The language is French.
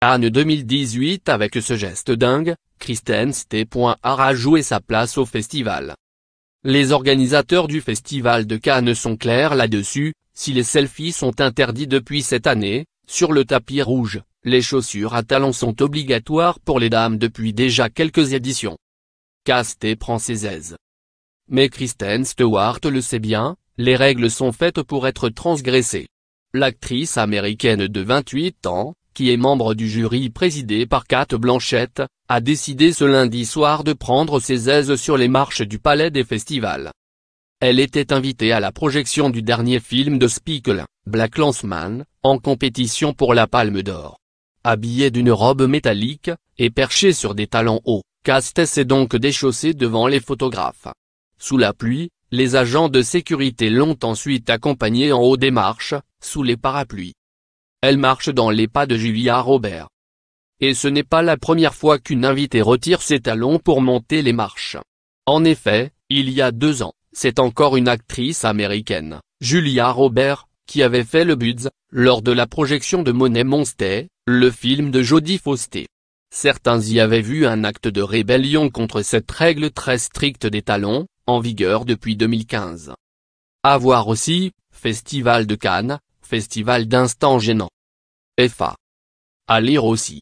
Cannes 2018 avec ce geste dingue, Kristen Stewart a joué sa place au festival. Les organisateurs du festival de Cannes sont clairs là-dessus, si les selfies sont interdits depuis cette année, sur le tapis rouge, les chaussures à talons sont obligatoires pour les dames depuis déjà quelques éditions. Casté prend ses aises. Mais Kristen Stewart le sait bien, les règles sont faites pour être transgressées. L'actrice américaine de 28 ans, qui est membre du jury présidé par Kate Blanchette, a décidé ce lundi soir de prendre ses aises sur les marches du Palais des Festivals. Elle était invitée à la projection du dernier film de Spiegel, Black Lanceman, en compétition pour la Palme d'Or. Habillée d'une robe métallique, et perchée sur des talons hauts, Castès s'est donc déchaussée devant les photographes. Sous la pluie, les agents de sécurité l'ont ensuite accompagnée en haut des marches, sous les parapluies. Elle marche dans les pas de Julia Robert. Et ce n'est pas la première fois qu'une invitée retire ses talons pour monter les marches. En effet, il y a deux ans, c'est encore une actrice américaine, Julia Robert, qui avait fait le buzz, lors de la projection de Monet Monster, le film de Jodie Fausté. Certains y avaient vu un acte de rébellion contre cette règle très stricte des talons, en vigueur depuis 2015. À voir aussi, Festival de Cannes, Festival d'instants gênants. FA. À lire aussi.